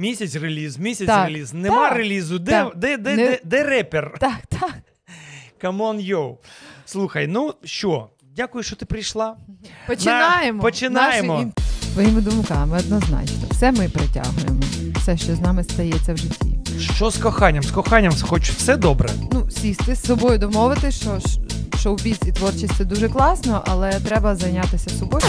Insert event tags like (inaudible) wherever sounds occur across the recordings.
Місяць реліз, місяць так, реліз. Нема так, релізу. Де так, де, де, не... де, де, репер? Так, так. Камон, йоу. Слухай, ну що, дякую, що ти прийшла. Починаємо. На... Починаємо. Наші... Своїми думками однозначно. Все ми притягуємо. Все, що з нами стається в житті. Що з коханням? З коханням хоч все добре. Ну, сісти з собою домовити, що шоу-біз і творчість це дуже класно, але треба зайнятися собою.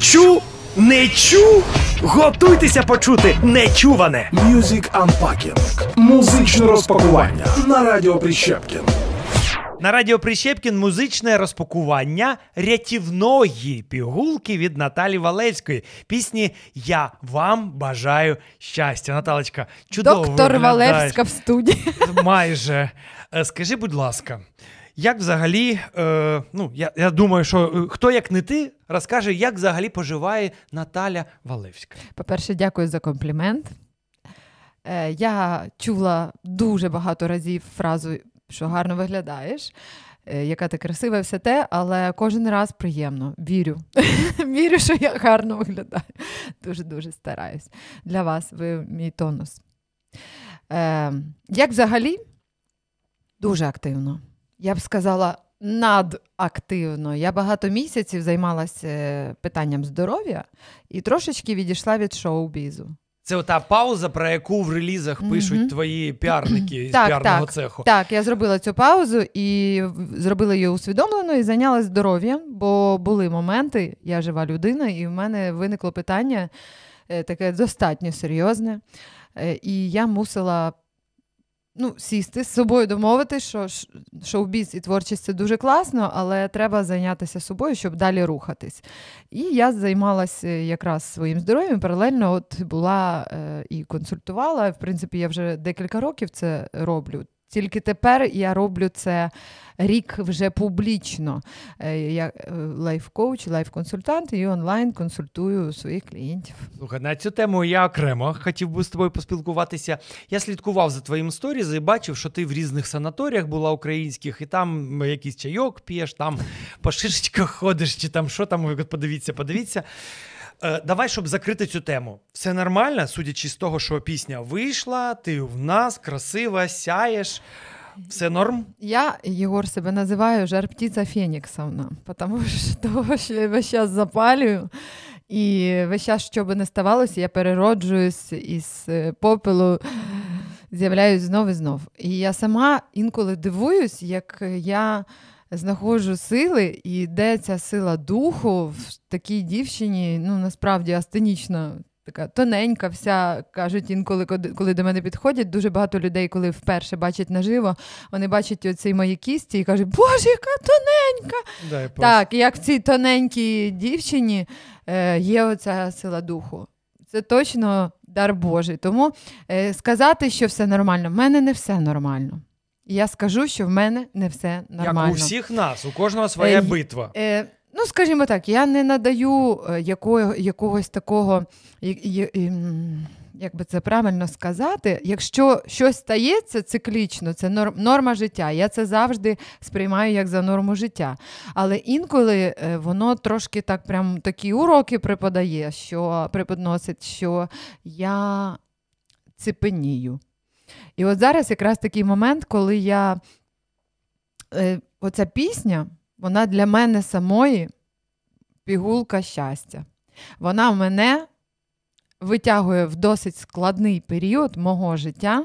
Чу! Не чу? Готуйтеся почути нечуване. Music Unpacking. Музичне розпакування на радіо Прищепкін. На радіо Прищепкін музичне розпакування рятівної пігулки від Наталі Валевської. Пісні Я вам бажаю щастя. Наталечка, чудово Доктор виглядаєш. Валевська в студії. Майже. Е, скажи, будь ласка, як взагалі, е, ну я я думаю, що е, хто як не ти розкаже, як взагалі поживає Наталя Валевська? По-перше, дякую за комплімент. Е, Я чула дуже багато разів фразу, що гарно виглядаєш. Е, яка ти красива, все те, але кожен раз приємно. Вірю. (laughs) Вірю, що я гарно виглядаю. Дуже-дуже стараюсь. Для вас, ви мій тонус. Е, Як взагалі? Дуже активно я б сказала, надактивно. Я багато місяців займалася е, питанням здоров'я і трошечки відійшла від шоу-бізу. Це та пауза, про яку в релізах пишуть mm-hmm. твої піарники з так, піарного так, цеху. Так, я зробила цю паузу і зробила її усвідомлено і зайнялася здоров'ям, бо були моменти, я жива людина, і в мене виникло питання е, таке достатньо серйозне. Е, і я мусила ну, сісти з собою, домовити, що шоу-біз і творчість це дуже класно, але треба зайнятися собою, щоб далі рухатись. І я займалася якраз своїм здоров'ям. Паралельно от була е, і консультувала. В принципі, я вже декілька років це роблю. Тільки тепер я роблю це рік вже публічно. Е, я е, лайф-коуч, лайф-консультант і онлайн консультую своїх клієнтів. Слухай, на цю тему я окремо хотів би з тобою поспілкуватися. Я слідкував за твоїм сторіз і бачив, що ти в різних санаторіях була українських, і там е, якийсь чайок п'єш, там (laughs) по шишечках ходиш, чи там що там подивіться, подивіться. Е, давай, щоб закрити цю тему. Все нормально, судячи з того, що пісня вийшла, ти в нас красива, сяєш. Все норм? Я, Егор, себе називаю жар-птица Фениксовна, потому (laughs) що я весь час запалюю. І весь час, що би не ставалося, я перероджуюсь із е, попелу, з'являюсь знов і знов. І я сама інколи дивуюсь, як я знаходжу сили, і де ця сила духу в такій дівчині, ну насправді астенічна. Така тоненька, вся кажуть інколи, коли до мене підходять. Дуже багато людей, коли вперше бачать наживо, вони бачать оці мої кісті і кажуть, Боже, яка тоненька! Дай, так, як в цій тоненькій дівчині е, є оця сила духу. Це точно дар Божий. Тому е, сказати, що все нормально, в мене не все нормально. Я скажу, що в мене не все нормально. Як у всіх нас, у кожного своя е, битва. Е, Ну, скажімо так, я не надаю е, якого, якогось такого, як би це правильно сказати, якщо щось стається циклічно, це норма життя. Я це завжди сприймаю як за норму життя. Але інколи е, воно трошки так прям такі уроки припадає, що преподносить, що я ципенію. І от зараз якраз такий момент, коли я е, оця пісня, вона для мене самої пігулка щастя. Вона мене витягує в досить складний період мого життя,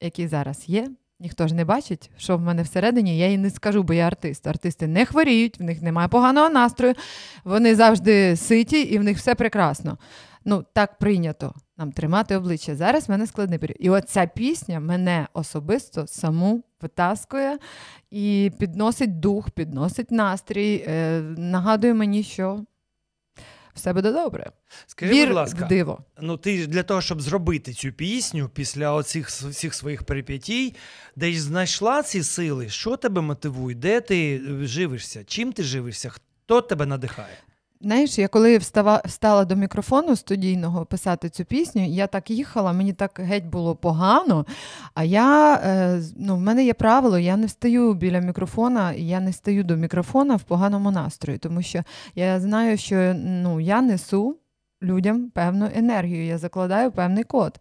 який зараз є. Ніхто ж не бачить, що в мене всередині, я їй не скажу, бо я артист. Артисти не хворіють, в них немає поганого настрою, вони завжди ситі і в них все прекрасно ну так прийнято нам тримати обличчя. Зараз в мене складний період. І оця пісня мене особисто саму витаскує і підносить дух, підносить настрій. Е, нагадує мені, що. Все буде добре. Скажи, Вір будь ласка, в диво. Ну ти для того, щоб зробити цю пісню після оцих всіх своїх перипетій, десь знайшла ці сили, що тебе мотивує, де ти живишся, чим ти живишся, хто тебе надихає? знаєш, я коли встава, встала до мікрофону студійного писати цю пісню, я так їхала, мені так геть було погано. А я е, ну, в мене є правило, я не встаю біля мікрофона, я не стаю до мікрофона в поганому настрої, тому що я знаю, що ну, я несу людям певну енергію, я закладаю певний код.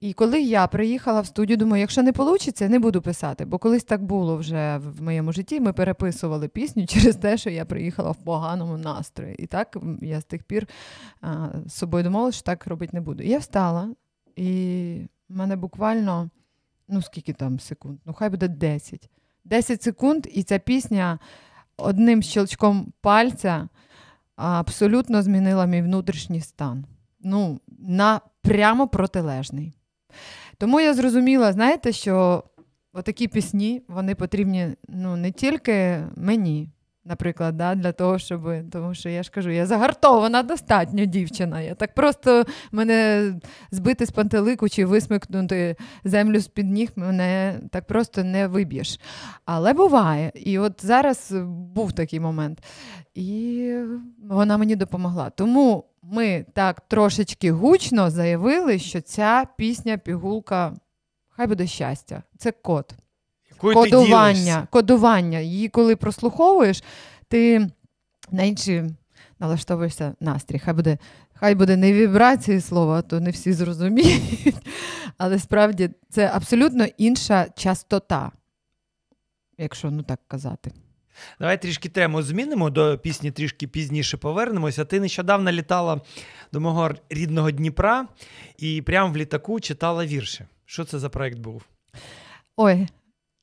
І коли я приїхала в студію, думаю, якщо не вийде, не буду писати. Бо колись так було вже в моєму житті. Ми переписували пісню (laughs) через те, що я приїхала в поганому настрої. І так я з тих пір а, з собою думала, що так робити не буду. я встала, і в мене буквально ну скільки там секунд? Ну, хай буде 10. 10 секунд, і ця пісня одним щелчком пальця абсолютно змінила мій внутрішній стан. Ну, на прямо протилежний. Тому я зрозуміла, знаєте, що отакі пісні вони потрібні ну, не тільки мені, Наприклад, да, для того, щоб. Тому що я ж кажу, я загартована достатньо дівчина. Я так просто мене збити з пантелику чи висмикнути землю з-під ніг мене так просто не виб'єш. Але буває. І от зараз був такий момент. І вона мені допомогла. Тому ми так трошечки гучно заявили, що ця пісня, пігулка, хай буде щастя. Це код. Кой кодування. Ти кодування. Її коли прослуховуєш, ти на інші налаштовуєшся настрій. Хай буде хай буде не вібрації слова, то не всі зрозуміють. Але справді це абсолютно інша частота, якщо ну так казати. Давай трішки тему змінимо до пісні, трішки пізніше повернемося. Ти нещодавно літала до мого рідного Дніпра і прямо в літаку читала вірші. Що це за проект був? Ой,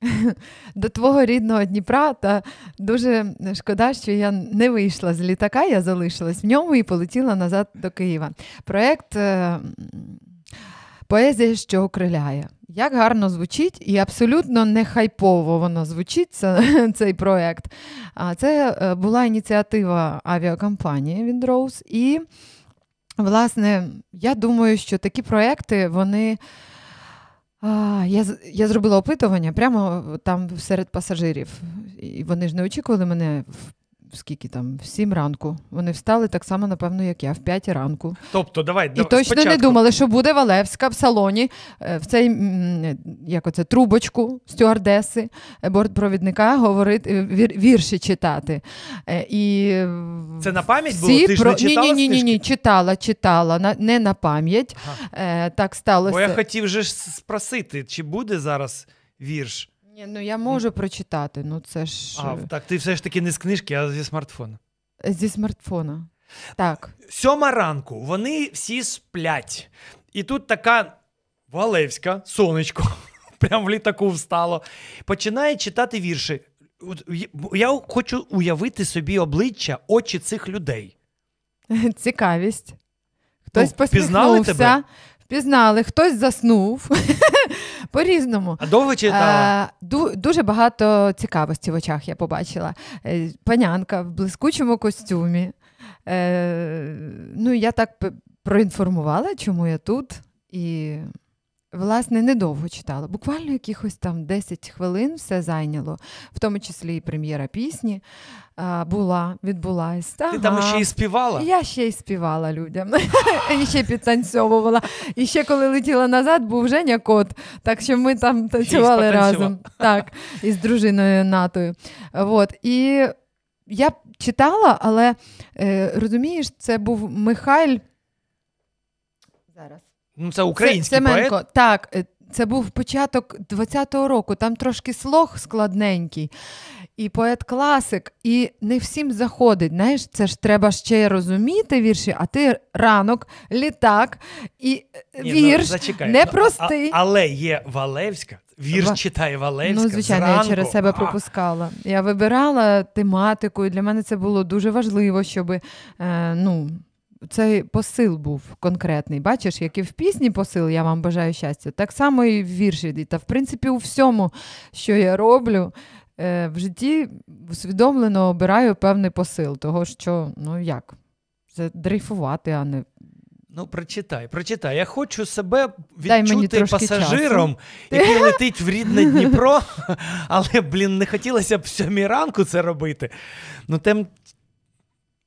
(laughs) до твого рідного Дніпра, та дуже шкода, що я не вийшла з літака, я залишилась в ньому і полетіла назад до Києва. Проєкт е, Поезія, що окриляє. Як гарно звучить, і абсолютно не хайпово воно звучить (laughs) цей проєкт. Це е, була ініціатива авіакомпанії Windrose. І, власне, я думаю, що такі проекти, вони. А, Я я зробила опитування прямо там серед пасажирів. І вони ж не очікували мене в скільки там, в сім ранку. Вони встали так само, напевно, як я, в п'ять ранку. Тобто, давай, І точно спочатку. не думали, що буде Валевська в салоні, е, в цей як оце, трубочку стюардеси, е, бортпровідника говорити, е, вірші читати. І Це на пам'ять всі було? Ти ж не читала? Ні, ні, ні, читала, читала, не на пам'ять. Ага. Так сталося. Бо я хотів же спросити, чи буде зараз вірш? Ні, ну я можу прочитати, ну це ж. А, е, так, ти все ж таки не з книжки, а зі смартфона. Зі смартфона. Так. Сьома ранку, вони всі сплять. І тут така Валевська, сонечко, (laughs) прям в літаку встало, починає читати вірші. Я хочу уявити собі обличчя, очі цих людей. (laughs) Цікавість. Ну, хтось ну, посміхнувся. Впізнали, хтось заснув, (laughs) (laughs) По-різному. А довго читала? Е, ду- дуже багато цікавості в очах я побачила. Е, панянка в блискучому костюмі. Е, Ну, я так проінформувала, чому я тут. І Власне, недовго читала, буквально якихось там 10 хвилин все зайняло, в тому числі і прем'єра пісні була, відбулась. Ага. Ти там ще і співала? Я ще й співала людям. (laughs) І ще підтанцьовувала. І ще коли летіла назад, був Женя кот, так що ми там танцювали разом Так, із дружиною Натою. От. І я читала, але е, розумієш, це був Михайль. Зараз. Ну, Це український це, Семенко, поет? Так, е, це був початок 20-го року, там трошки слог складненький, і поет-класик, і не всім заходить. Знаєш, це ж треба ще розуміти вірші, а ти ранок, літак і е, Ні, ну, вірш ну, зачекай, непростий. Ну, але є Валевська. Вірш читає Валевська. Ну, звичайно, зранку. я через себе пропускала. Я вибирала тематику, і для мене це було дуже важливо, щоб е, ну, цей посил був конкретний. Бачиш, як і в пісні посил, я вам бажаю щастя, так само і в вірші. Та в принципі, у всьому, що я роблю е, в житті, усвідомлено обираю певний посил, того що ну як, це дрейфувати, а не. Ну, прочитай, прочитай. Я хочу себе відчути пасажиром, часу. (laughs) який летить в рідне Дніпро, (laughs) але, блін, не хотілося б в сьомій ранку це робити. Ну, тем...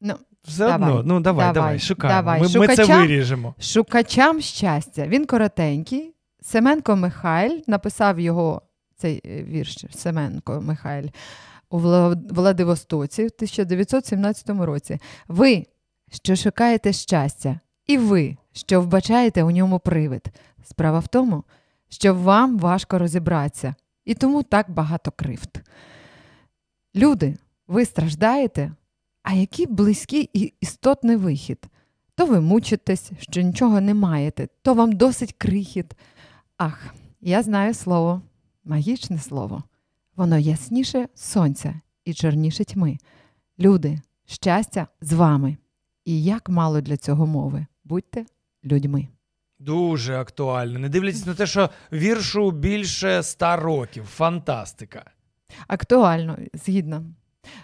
Ну, все давай, одно, ну давай, давай, давай шукаємо. Давай. Ми, Шукачам, ми це виріжемо. Шукачам щастя. Він коротенький. Семенко Михайль написав його цей е, вірш Семенко Михайль у Владивостоці в 1917 році. Ви, що шукаєте щастя, і ви, що вбачаєте у ньому привид. Справа в тому, що вам важко розібратися, і тому так багато кривд. Люди, ви страждаєте. А який близький і істотний вихід? То ви мучитесь, що нічого не маєте, то вам досить крихіт. Ах, я знаю слово, магічне слово. Воно ясніше сонця і чорніше тьми. Люди, щастя з вами. І як мало для цього мови. Будьте людьми. Дуже актуально. Не дивлячись на те, що віршу більше ста років. Фантастика. Актуально, згідно.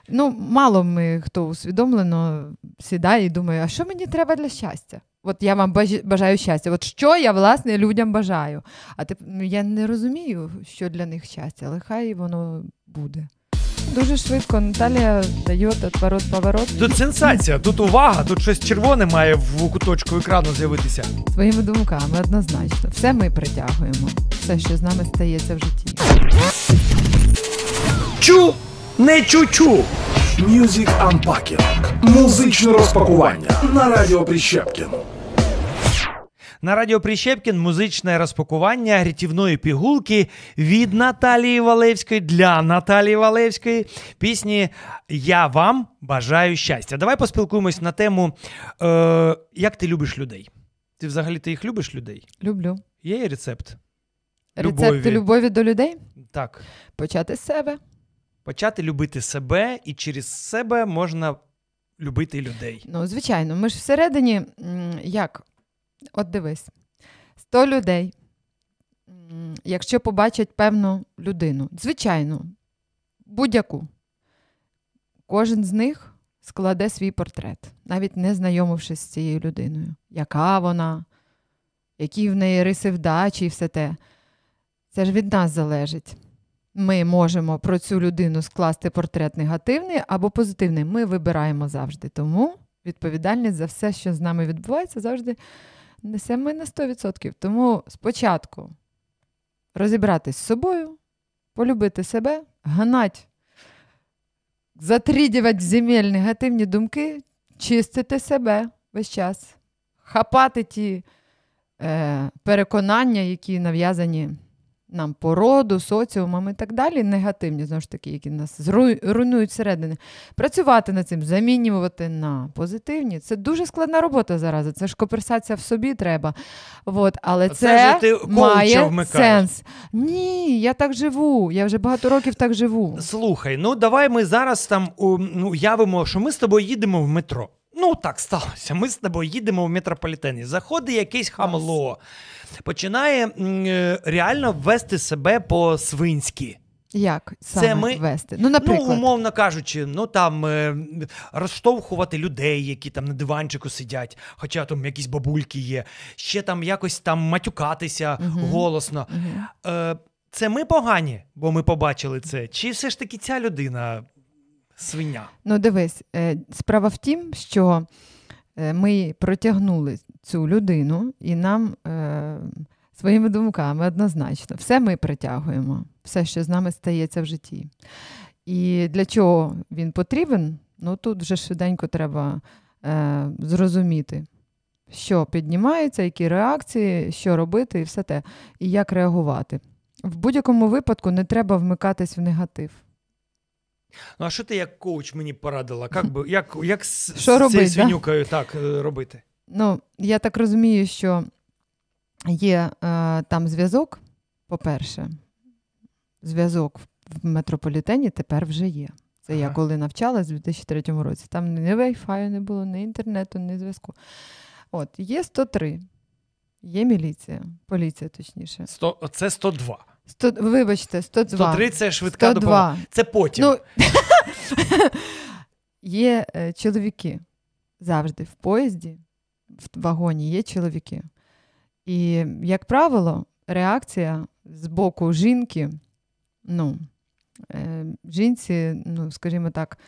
Ну, мало ми хто усвідомлено сідає і думає, а що мені треба для щастя? От я вам бажаю щастя. От що я власне людям бажаю. А ти ну, я не розумію, що для них щастя, але хай воно буде. Дуже швидко Наталія дає отворот поворот. Тут сенсація, тут увага, тут щось червоне має в куточку екрану з'явитися. Своїми думками однозначно. Все ми притягуємо. Все, що з нами стається в житті. Чу! не чучу. Music Unpacking. Музичне розпакування на радіо Прищепкін. На радіо Прищепкін музичне розпакування рятівної пігулки від Наталії Валевської для Наталії Валевської пісні Я вам бажаю щастя. Давай поспілкуємось на тему е, Як ти любиш людей? Ти взагалі ти їх любиш людей? Люблю. Є рецепт? Рецепт любові. любові до людей? Так. Почати з себе почати любити себе, і через себе можна любити людей. Ну, звичайно, ми ж всередині як? От дивись, 100 людей, якщо побачать певну людину, звичайно, будь-яку, кожен з них складе свій портрет, навіть не знайомившись з цією людиною, яка вона, які в неї риси вдачі і все те. Це ж від нас залежить. Ми можемо про цю людину скласти портрет негативний або позитивний. Ми вибираємо завжди. Тому відповідальність за все, що з нами відбувається, завжди несемо ми на 100%. Тому спочатку розібратись з собою, полюбити себе, гнать, затрідівати земель негативні думки, чистити себе весь час, хапати ті е, переконання, які нав'язані нам породу, соціумам і так далі, негативні, знову ж таки, які нас руйнують всередини. Працювати над цим, замінювати на позитивні. Це дуже складна робота зараз. Це ж коперсація в собі треба. От, Але це, це ти має вмикаєш. сенс. Ні, я так живу. Я вже багато років так живу. Слухай, ну давай ми зараз там ну, уявимо, що ми з тобою їдемо в метро. Ну так сталося. Ми з тобою їдемо в метрополітені. Заходить якесь хамло. Yes починає е, реально вести себе по-свинськи. Як саме це ми, вести? Ну, наприклад. ну, умовно кажучи, ну там е, розштовхувати людей, які там на диванчику сидять, хоча там якісь бабульки є, ще там якось там матюкатися угу. голосно. Угу. Це ми погані, бо ми побачили це. Чи все ж таки ця людина свиня? Ну, дивись, справа в тім, що ми протягнули цю людину і нам е, своїми думками однозначно все ми притягуємо, все, що з нами стається в житті. І для чого він потрібен? Ну тут вже швиденько треба е, зрозуміти, що піднімається, які реакції, що робити, і все те, і як реагувати. В будь-якому випадку не треба вмикатись в негатив. Ну, а що ти як коуч мені порадила? Як би, (laughs) як, як з, з цією свинюкою так е, робити? Ну, я так розумію, що є е, там зв'язок, по-перше, зв'язок в метрополітені тепер вже є. Це ага. я коли навчалася у 2003 році. Там ні Wi-Fi не було, ні інтернету, ні зв'язку. От, є 103, є міліція, поліція, точніше. 100, Це 102. 100, вибачте, 102. 103 це швидка 102. допомога. Це потім. Ну, (laughs) Є е, чоловіки завжди в поїзді, в вагоні є чоловіки. І, як правило, реакція з боку жінки, ну, е, жінці, ну, скажімо так,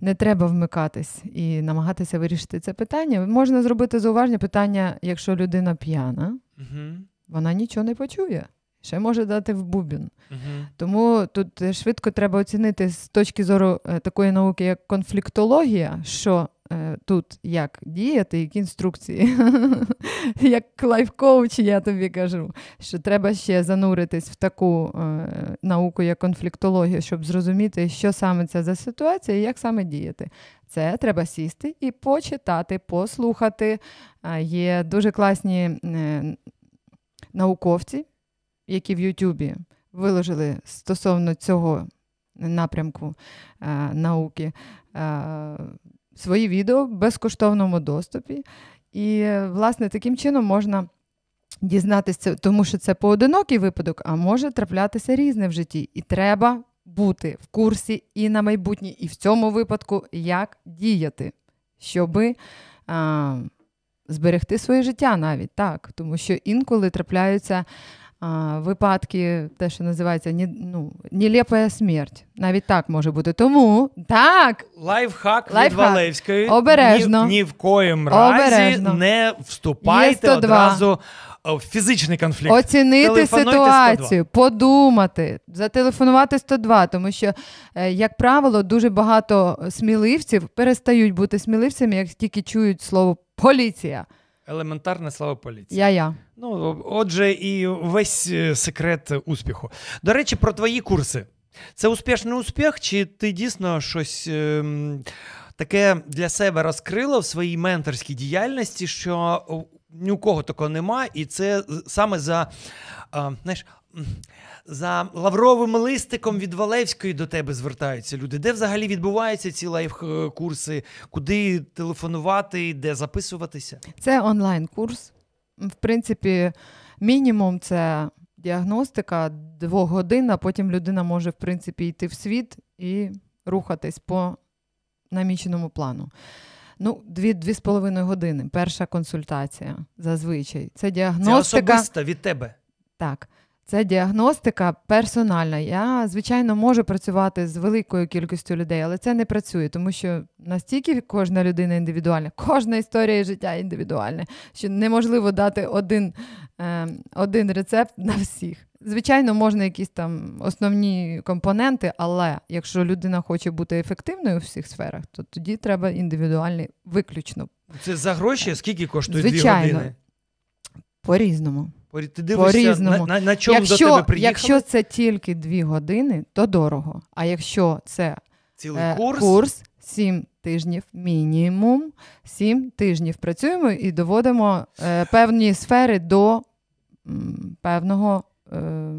не треба вмикатись і намагатися вирішити це питання. Можна зробити зауваження питання, якщо людина п'яна, угу. вона нічого не почує. Ще може дати в бубін. Uh-huh. Тому тут е, швидко треба оцінити з точки зору е, такої науки, як конфліктологія, що Е, тут як діяти, які інструкції. (laughs) Як лайф-коуч я тобі кажу, що треба ще зануритись в таку е, науку, як конфліктологія, щоб зрозуміти, що саме це за ситуація і як саме діяти. Це треба сісти і почитати, послухати. Е, є дуже класні науковці, які в Ютубі виложили стосовно цього напрямку науки свої відео в безкоштовному доступі. І, е, власне, таким чином можна дізнатися, тому що це поодинокий випадок, а може траплятися різне в житті. І треба бути в курсі і на майбутнє, і в цьому випадку, як діяти, щоби. А, Зберегти своє життя навіть так, тому що інколи трапляються Випадки, те, що називається ні, ну, нілепая смерть. Навіть так може бути. Тому так. Лайфхак, Лайфхак. від Валевської. Обережно. Ні, ні в коїм разі Обережно. не вступайте одразу е, в фізичний конфлікт. Оцінити ситуацію, 102. подумати, зателефонувати 102, тому що, е, як правило, дуже багато сміливців перестають бути сміливцями, як тільки чують слово поліція. Елементарне слава поліції. Я-я. Ну, Отже, і весь е, секрет успіху. До речі, про твої курси. Це успішний успіх, чи ти дійсно щось е, таке для себе розкрила в своїй менторській діяльності, що ні у кого такого нема, і це саме за е, знаєш, за лавровим листиком від Валевської до тебе звертаються люди. Де взагалі відбуваються ці лайф-курси? Куди телефонувати, де записуватися? Це онлайн-курс. В принципі, мінімум це діагностика двох годин, а потім людина може в принципі йти в світ і рухатись по наміченому плану. Ну, дві-дві з половиною години. Перша консультація зазвичай. Це діагностика. Це особиста від тебе. Так. Це діагностика персональна. Я, звичайно, можу працювати з великою кількістю людей, але це не працює, тому що настільки кожна людина індивідуальна, кожна історія життя індивідуальна, що неможливо дати один, е, один рецепт на всіх. Звичайно, можна якісь там основні компоненти, але якщо людина хоче бути ефективною у всіх сферах, то тоді треба індивідуальний виключно. Це за гроші? Скільки коштує? Звичайно, дві години? по різному. Ти дивишся, на, на, на чому якщо, до тебе приїхали? Якщо це тільки дві години, то дорого. А якщо це цілий е, курс, курс сім тижнів мінімум, сім тижнів працюємо і доводимо е, певні сфери до м, певного. Е,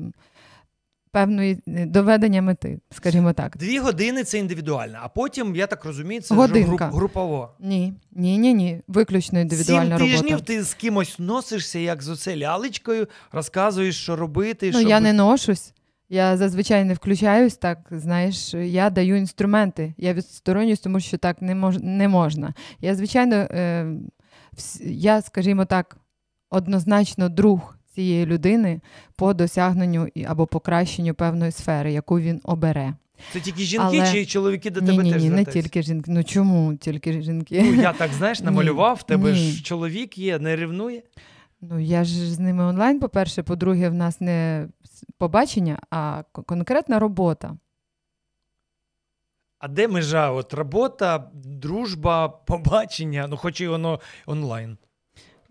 певної е, доведення мети, скажімо так. Дві години це індивідуально, а потім, я так розумію, це Годинка. Груп, групово. Ні, ні, ні, ні. Виключно індивідуальна Сім робота. Сім тижнів ти з кимось носишся, як з оце лялечкою, розказуєш, що робити. Ну, щоб... я не ношусь. Я зазвичай не включаюсь, так знаєш, я даю інструменти. Я відсторонююсь, тому що так не мож, не можна. Я, звичайно, е, я, скажімо так, однозначно друг цієї людини по досягненню або покращенню певної сфери, яку він обере. Це тільки жінки Але... чи чоловіки до ні, тебе ні, теж? Ні, ні, не тільки жінки. Ну чому тільки жінки? Ну я так знаєш, намалював, ні, тебе ні. ж чоловік є, не ревнує. Ну я ж з ними онлайн, по-перше, по-друге, в нас не побачення, а конкретна робота. А де межа? От робота, дружба, побачення, ну хоч і воно онлайн.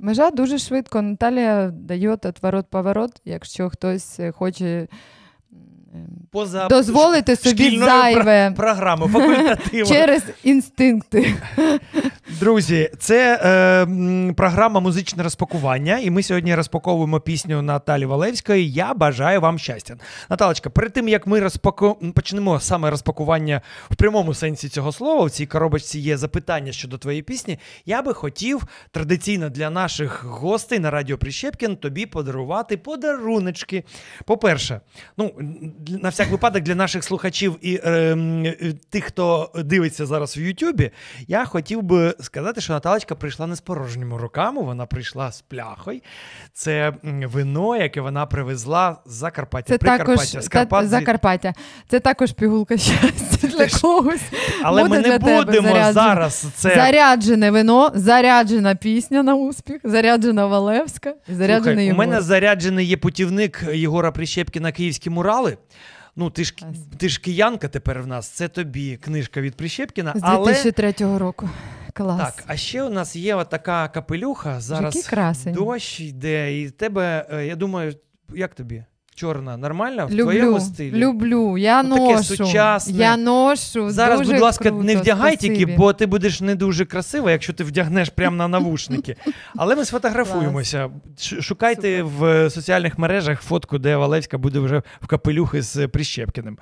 Межа дуже швидко. Наталія дає отворот поворот, якщо хтось е, хоче. Поза дозволити собі зайве програму факультативу. через інстинкти. (laughs) Друзі, це е, програма музичне розпакування, і ми сьогодні розпаковуємо пісню Наталі Валевської. Я бажаю вам щастя. Наталочка, перед тим як ми розпаку... почнемо саме розпакування в прямому сенсі цього слова, в цій коробочці є запитання щодо твоєї пісні. Я би хотів традиційно для наших гостей на радіо Прищепкін тобі подарувати подаруночки. По-перше, ну на всяк випадок для наших слухачів і е, е, тих, хто дивиться зараз в Ютубі, я хотів би сказати, що Наталочка прийшла не з порожніми руками, вона прийшла з пляхою. Це вино, яке вона привезла з Закарпаття. Це також, з Карпат... Закарпаття. Це також пігулка щастя для когось. Але Буде ми не будемо заряджене. зараз. це... Заряджене вино, заряджена пісня на успіх, заряджена Валевська. заряджений Слухай, У мене заряджений є путівник Єгора Прищепкіна київські мурали. Ну, ти ж ти ж киянка тепер в нас. Це тобі книжка від Прищепкіна. З 2003 але... року. Клас. Так, а ще у нас є така капелюха. Зараз красень. дощ йде, і тебе, е, я думаю, як тобі? Чорна, нормально? Люблю, в твоєму стилі? Люблю, я ну, ношу. Таке сучасне. Я ношу. Зараз, дуже будь ласка, круто, не вдягай спасибі. тільки, бо ти будеш не дуже красива, якщо ти вдягнеш прямо на навушники. (laughs) Але ми сфотографуємося. Шукайте Супер. в е, соціальних мережах фотку, де Валевська буде вже в капелюхи з Прищепкіним.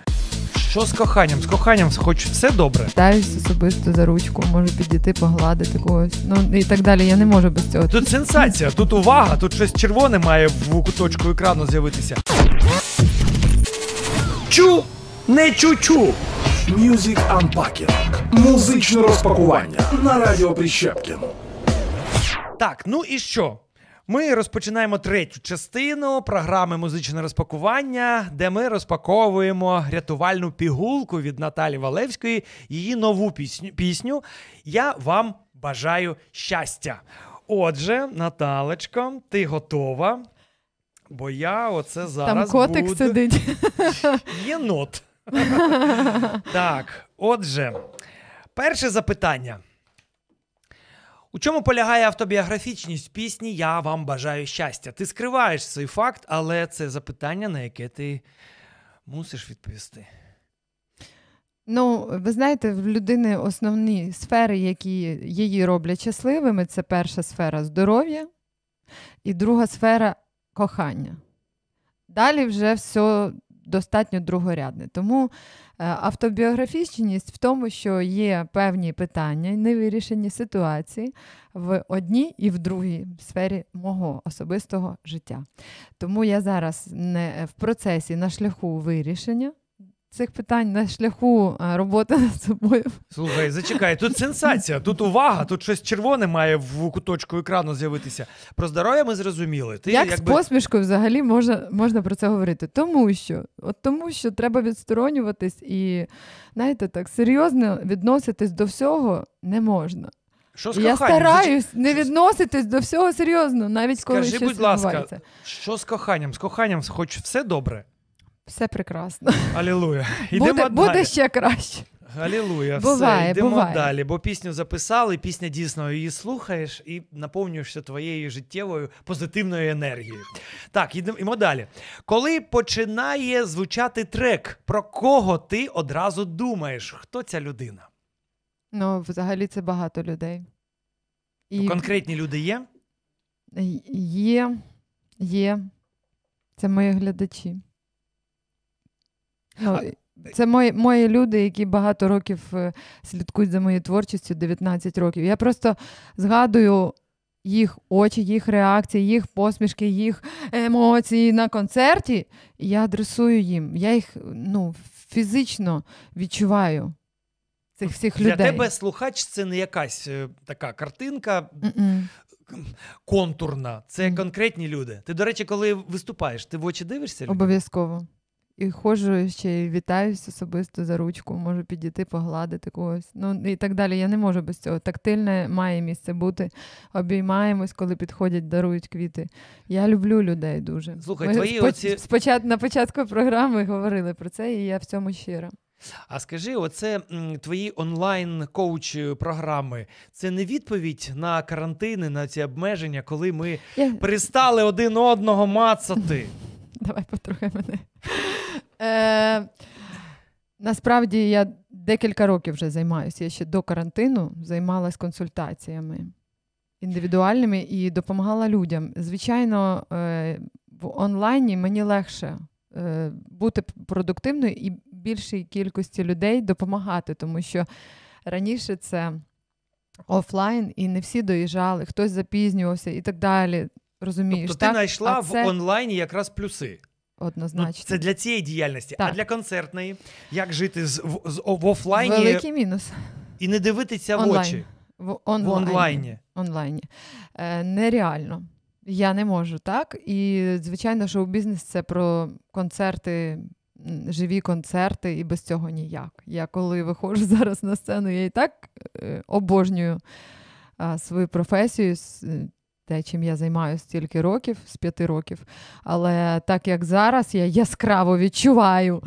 Що з коханням? З коханням хоч все добре. Питаюсь особисто за ручку, можу підійти, погладити когось. Ну і так далі. Я не можу без цього. Тут сенсація, тут увага, тут щось червоне має в куточку екрану з'явитися. Чу не чучу. Music Unpacking. Музичне розпакування на радіо Прищепкін. Так, ну і що? Ми розпочинаємо третю частину програми Музичне розпакування, де ми розпаковуємо рятувальну пігулку від Наталі Валевської, її нову пісню. пісню. Я вам бажаю щастя. Отже, Наталечко, ти готова? Бо я оце зараз. Там котик буду... сидить. (laughs) Єнот. (laughs) Так, отже, перше запитання. У чому полягає автобіографічність пісні Я вам бажаю щастя? Ти скриваєш цей факт, але це запитання, на яке ти мусиш відповісти. Ну, ви знаєте, в людини основні сфери, які її роблять щасливими, це перша сфера здоров'я і друга сфера кохання. Далі вже все достатньо другорядне. Тому е, автобіографічність в тому, що є певні питання, невирішені ситуації в одній і в другій сфері мого особистого життя. Тому я зараз не в процесі на шляху вирішення цих питань на шляху е, роботи (laughs) над собою. Слухай, зачекай, тут сенсація, тут увага, тут щось червоне має в куточку екрану з'явитися. Про здоров'я ми зрозуміли. Ти, Як якби... з посмішкою взагалі можна можна про це говорити? Тому що от тому що треба відсторонюватись і знаєте, так серйозно відноситись до всього не можна. Що з Я стараюсь не відноситись до всього серйозно, навіть Скажи, коли щось будь ласка, що з коханням? З коханням, хоч все добре. Все прекрасно. Алілуя. Йдемо буде, далі. буде ще краще. Галілуя, буває, все, йдемо буває. далі. Бо пісню записали, пісня дійсно її слухаєш і наповнюєшся твоєю життєвою позитивною енергією. Так, йдемо далі. Коли починає звучати трек, про кого ти одразу думаєш? Хто ця людина? Ну, взагалі, це багато людей. Ну, і... конкретні люди є? Є, є. Це мої глядачі. Ну, це мої мої люди, які багато років е, слідкують за моєю творчістю, 19 років. Я просто згадую їх очі, їх реакції, їх посмішки, їх емоції на концерті. І я адресую їм. Я їх ну, фізично відчуваю. Цих всіх людей. Для тебе слухач це не якась е, така картинка. Mm-mm. Контурна, це mm-hmm. конкретні люди. Ти, до речі, коли виступаєш, ти в очі дивишся? Людям? Обов'язково і ходжу ще й вітаюсь особисто за ручку, можу підійти, погладити когось. Ну і так далі. Я не можу без цього. Тактильне має місце бути. Обіймаємось, коли підходять, дарують квіти. Я люблю людей дуже. Слухай, Ми твої споч... оці... спочатку на початку програми говорили про це, і я в цьому щира. А скажи, оце твої онлайн-коуч-програми. Е, це не відповідь на карантини, на ці обмеження, коли ми я... перестали один одного мацати. (laughs) Давай потрохи мене. Насправді я декілька років вже займаюся. Я ще до карантину займалась консультаціями індивідуальними і допомагала людям. Звичайно, е, в онлайні мені легше е, бути продуктивною і більшій кількості людей допомагати, тому що раніше це офлайн, і не всі доїжджали, хтось запізнювався і так далі. Розумієш, Тобто ти так? знайшла а в це... онлайні якраз плюси. Однозначно, ну, це для цієї діяльності, так. а для концертної, як жити з, в, з в офлайні великий мінус і не дивитися Онлайн. в очі в онлайні. В онлайні. онлайні. Е, Нереально. Я не можу, так? І, звичайно, шоу бізнес це про концерти, живі концерти, і без цього ніяк. Я коли виходжу (laughs) зараз на сцену, я і так е, обожнюю свою професію, те, чим я займаюся стільки років, з п'яти років. Але так як зараз я яскраво відчуваю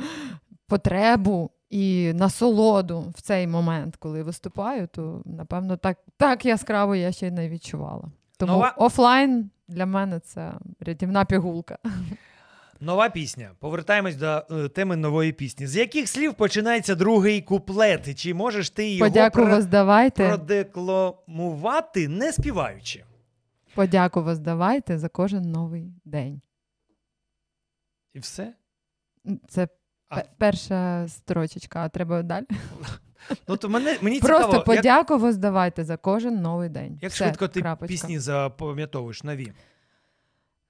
потребу і насолоду в цей момент, коли виступаю, то напевно так так яскраво я ще й не відчувала. Тому Нова... офлайн для мене це рятівна пігулка. Нова пісня. Повертаємось до е, теми нової пісні. З яких слів починається другий куплет? Чи можеш ти його про... продекламувати, не співаючи? Подяку воздавайте за кожен новий день. І все? Це а... перша строчечка, а треба далі. (laughs) Ну, то мене, мені Просто цікаво, подяку як... воздавайте за кожен новий день. Як все, швидко ти крапочка. пісні запам'ятовуєш нові?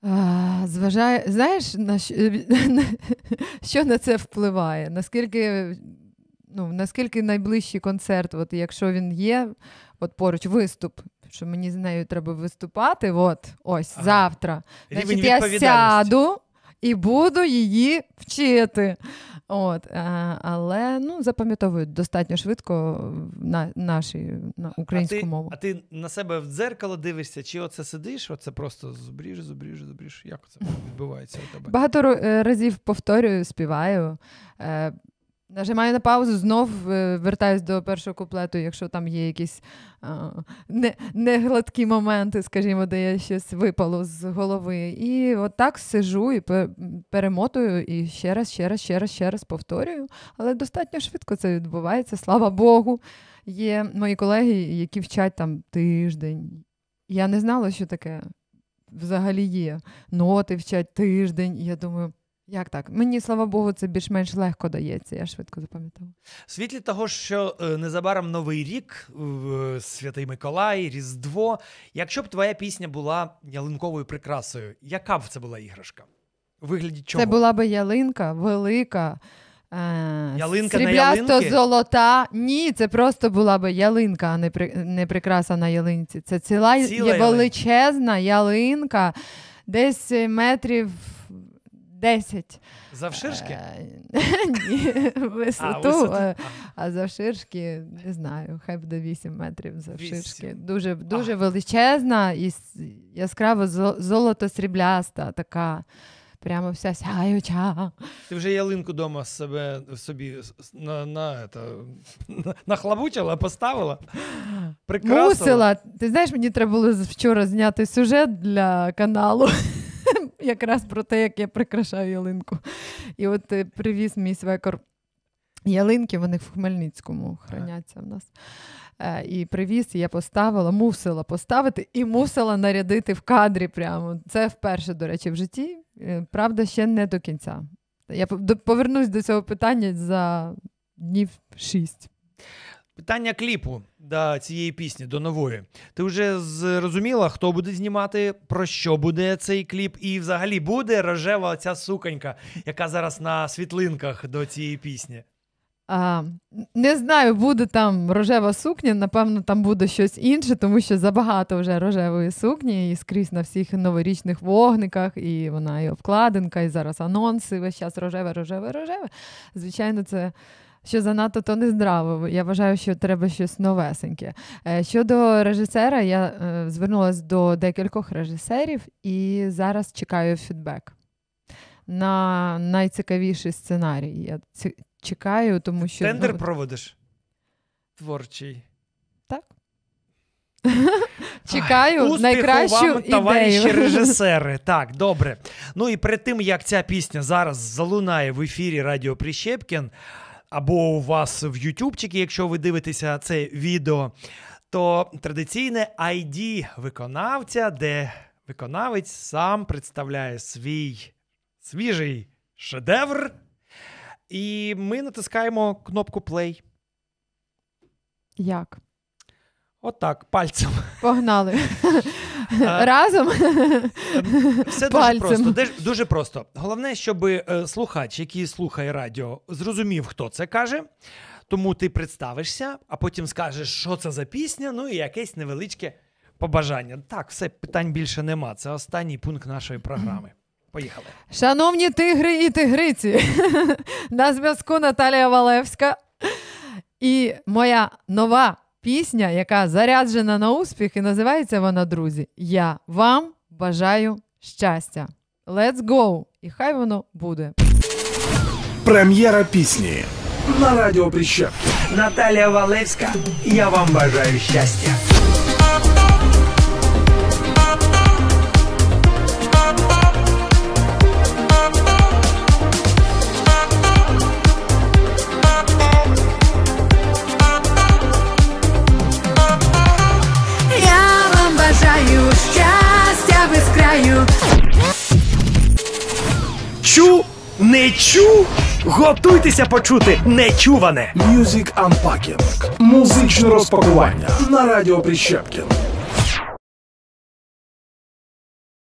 А, зважаю, знаєш, на що, е, (laughs) що на це впливає? Наскільки ну, наскільки найближчий концерт, от якщо він є, от поруч виступ, що мені з нею треба виступати. От ось ага. завтра. Значить, я сяду і буду її вчити. От, е, Але ну, запам'ятовують достатньо швидко на наші на українську а ти, мову. А ти на себе в дзеркало дивишся, чи оце сидиш, оце просто зубріж, зубріж, зубріж. Як це відбувається у тебе? Багато е, разів повторюю, співаю. Е, Нажимаю на паузу, знов е, вертаюсь до першого куплету, якщо там є якісь не, негладкі моменти, скажімо, де я щось випало з голови. І отак от сижу і перемотую, і ще раз, ще раз, ще раз, ще раз повторюю. Але достатньо швидко це відбувається. Слава Богу. Є мої колеги, які вчать там тиждень. Я не знала, що таке взагалі є. Ноти вчать тиждень. І я думаю. Як так? Мені слава Богу, це більш-менш легко дається. Я швидко запам'ятала. світлі того, що е, незабаром новий рік, е, Святий Миколай, Різдво. Якщо б твоя пісня була ялинковою прикрасою, яка б це була іграшка? Вигляді чого? Це була б ялинка велика. Е, ялинка Сріблясто золота. Ні, це просто була би ялинка, а не при, не прикраса на ялинці. Це ціла, ціла величезна ялинка, десь метрів. 10. Завширшки? Е, (laughs) ні, висоту. Е, а завширшки, не знаю, хай буде 8 метрів завширшки. Дуже дуже величезна і яскраво золото-срібляста така. Прямо вся сяюча. Ти вже ялинку вдома себе собі на на, на, нахлабучила, поставила. Прикрасила. Мусила. Ти знаєш, мені треба було вчора зняти сюжет для каналу якраз про те, як я прикрашаю ялинку. І от е, привіз мій свекор. Ялинки вони в Хмельницькому храняться в нас. Е, і привіз, і я поставила, мусила поставити і мусила нарядити в кадрі. Прямо це вперше, до речі, в житті. Е, правда, ще не до кінця. Я повернусь до цього питання за днів шість. Питання кліпу до цієї пісні, до нової. Ти вже зрозуміла, хто буде знімати, про що буде цей кліп, і взагалі буде рожева ця суконька, яка зараз на світлинках до цієї пісні. А, Не знаю, буде там рожева сукня. Напевно, там буде щось інше, тому що забагато вже рожевої сукні і скрізь на всіх новорічних вогниках, і вона і обкладинка, і зараз анонси. Весь час рожеве, рожеве, рожеве. Звичайно, це що занадто то не здраво. Я вважаю, що треба щось новесеньке. Е, щодо режисера, я е, звернулася до декількох режисерів і зараз чекаю фідбек на найцікавіший сценарій. Я чекаю, тому що тендер ну, проводиш творчий. Так. (laughs) Чекаю Успіху найкращу вам, ідею. товариші режисери. (laughs) Так, добре. Ну і перед тим як ця пісня зараз залунає в ефірі Радіо Прищепкін, або у вас в Ютубчики, якщо ви дивитеся це відео, то традиційне ID виконавця, де виконавець сам представляє свій свіжий шедевр. І ми натискаємо кнопку play. Як? Отак, пальцем. Погнали. (laughs) Разом ем, все пальцем. дуже просто. Дуже, дуже просто. Головне, щоб е, слухач, який слухає радіо, зрозумів, хто це каже. Тому ти представишся, а потім скажеш, що це за пісня, ну і якесь невеличке побажання. Так, все питань більше нема. Це останній пункт нашої програми. Поїхали. Шановні тигри і тигриці, (laughs) на зв'язку Наталія Валевська і моя нова пісня, яка заряджена на успіх, і називається вона, друзі, Я вам бажаю щастя. Let's go! І хай воно буде. Прем'єра пісні на радіо Прищепки. Наталія Валевська. Я вам бажаю щастя. знаю. Чу, не чу. Готуйтеся почути нечуване. Music Unpacking. Музичне розпакування на радіо Прищепкін.